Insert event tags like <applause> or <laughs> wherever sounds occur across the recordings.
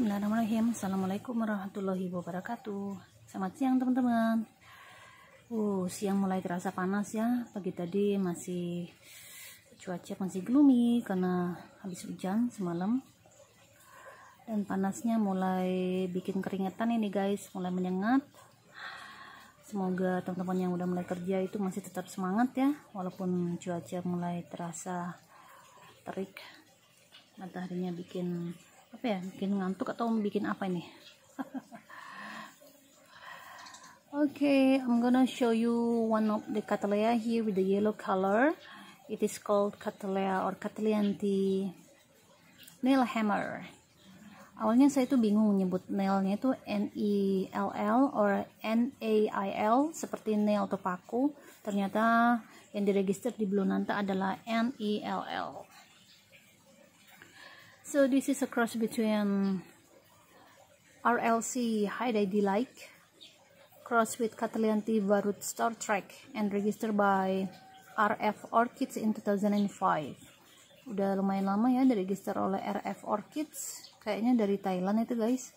Bismillahirrahmanirrahim Assalamualaikum warahmatullahi wabarakatuh Selamat siang teman-teman uh, Siang mulai terasa panas ya Pagi tadi masih Cuaca masih gloomy Karena habis hujan semalam Dan panasnya mulai Bikin keringetan ini guys Mulai menyengat Semoga teman-teman yang udah mulai kerja Itu masih tetap semangat ya Walaupun cuaca mulai terasa Terik Mataharinya bikin apa ya bikin ngantuk atau bikin apa ini <laughs> okay I'm gonna show you one of the Cattleya here with the yellow color it is called Cattleya or Cattleyanti nail hammer awalnya saya itu bingung nyebut nailnya itu N E L L or N A I L seperti nail atau paku ternyata yang diregister di Nanta adalah N E L L So this is a cross between RLC Hide D Like cross with Catalan Tiva Star Trek and registered by RF Orchids in 2005. Udah lumayan lama ya diregister oleh RF Orchids. Kayaknya dari Thailand itu guys.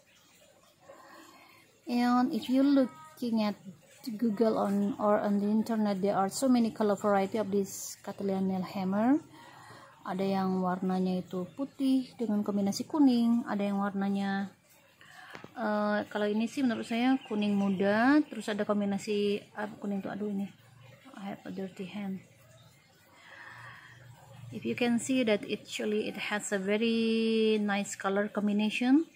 And if you're looking at Google on or on the internet, there are so many color variety of this Catalan hammer. ada yang warnanya itu putih dengan kombinasi kuning ada yang warnanya uh, kalau ini sih menurut saya kuning muda terus ada kombinasi uh, kuning tuh aduh ini I have a dirty hand if you can see that it actually it has a very nice color combination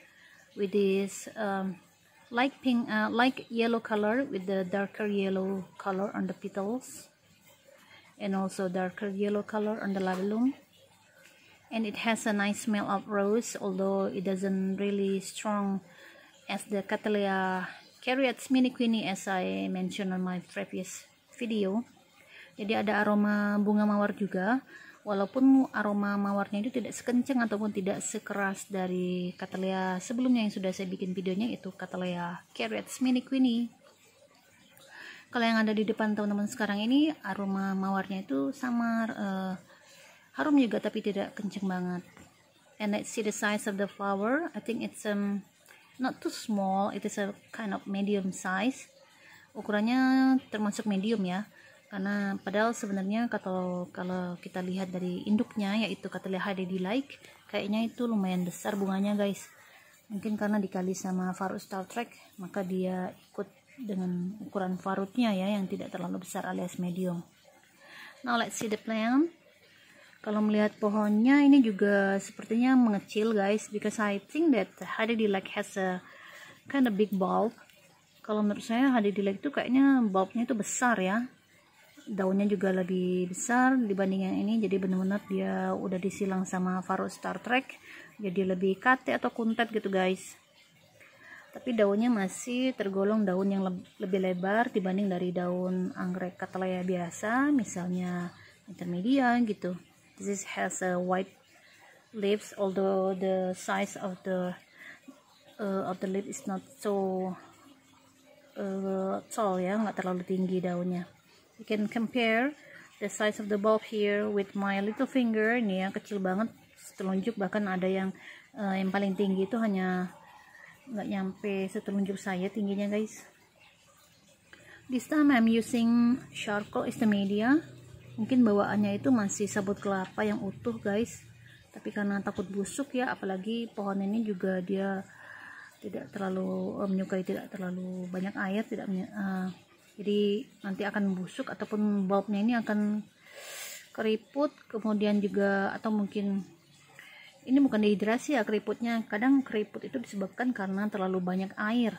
with this um, light pink uh, light yellow color with the darker yellow color on the petals and also darker yellow color on the labellum and it has a nice smell of rose although it doesn't really strong as the Cattleya Carriots Mini Queenie as I mentioned on my previous video jadi ada aroma bunga mawar juga walaupun aroma mawarnya itu tidak sekencang ataupun tidak sekeras dari Cattleya sebelumnya yang sudah saya bikin videonya itu Cattleya Carriots Mini Queenie kalau yang ada di depan teman-teman sekarang ini aroma mawarnya itu samar uh, harum juga tapi tidak kenceng banget and let's see the size of the flower I think it's um not too small it is a kind of medium size ukurannya termasuk medium ya karena padahal sebenarnya kalau kalau kita lihat dari induknya yaitu kata Cattleya di like kayaknya itu lumayan besar bunganya guys mungkin karena dikali sama Varus Star Trek maka dia ikut dengan ukuran farutnya ya yang tidak terlalu besar alias medium now let's see the plant kalau melihat pohonnya ini juga sepertinya mengecil guys because I think that Hadidi Lake has a kind of big bulb kalau menurut saya Hadidi Lake itu kayaknya bulbnya itu besar ya daunnya juga lebih besar dibanding yang ini jadi benar-benar dia udah disilang sama Faro Star Trek jadi lebih kate atau kuntet gitu guys tapi daunnya masih tergolong daun yang lebih lebar dibanding dari daun anggrek katalaya biasa misalnya intermedia gitu This has a white leaves although the size of the uh, of the lip is not so uh, tall ya, nggak terlalu tinggi daunnya. You can compare the size of the bulb here with my little finger, ini yang kecil banget, setelunjuk bahkan ada yang uh, yang paling tinggi itu hanya nggak nyampe setelunjuk saya tingginya guys. This time I'm using charcoal is the media mungkin bawaannya itu masih sabut kelapa yang utuh guys tapi karena takut busuk ya apalagi pohon ini juga dia tidak terlalu uh, menyukai tidak terlalu banyak air tidak uh, jadi nanti akan busuk ataupun bulbnya ini akan keriput kemudian juga atau mungkin ini bukan dehidrasi ya keriputnya kadang keriput itu disebabkan karena terlalu banyak air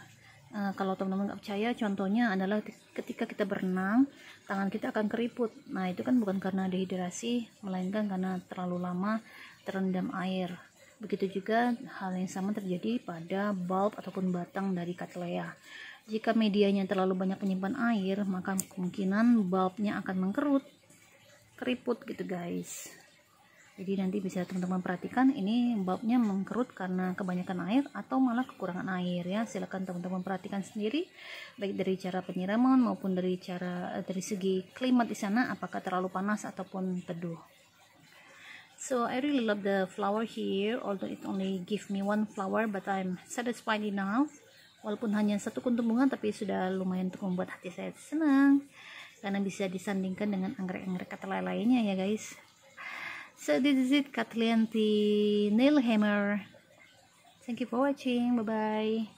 Eh, kalau teman-teman nggak percaya, contohnya adalah ketika kita berenang, tangan kita akan keriput. Nah, itu kan bukan karena dehidrasi, melainkan karena terlalu lama terendam air. Begitu juga hal yang sama terjadi pada bulb ataupun batang dari katlea. Jika medianya terlalu banyak penyimpan air, maka kemungkinan bulbnya akan mengkerut, keriput gitu guys jadi nanti bisa teman-teman perhatikan ini babnya mengkerut karena kebanyakan air atau malah kekurangan air ya silahkan teman-teman perhatikan sendiri baik dari cara penyiraman maupun dari cara eh, dari segi klimat di sana apakah terlalu panas ataupun teduh so I really love the flower here although it only give me one flower but I'm satisfied enough walaupun hanya satu kuntum bunga tapi sudah lumayan untuk membuat hati saya senang karena bisa disandingkan dengan anggrek-anggrek katelai lainnya ya guys So this is it, Kathleen the Nail Hammer. Thank you for watching. Bye-bye.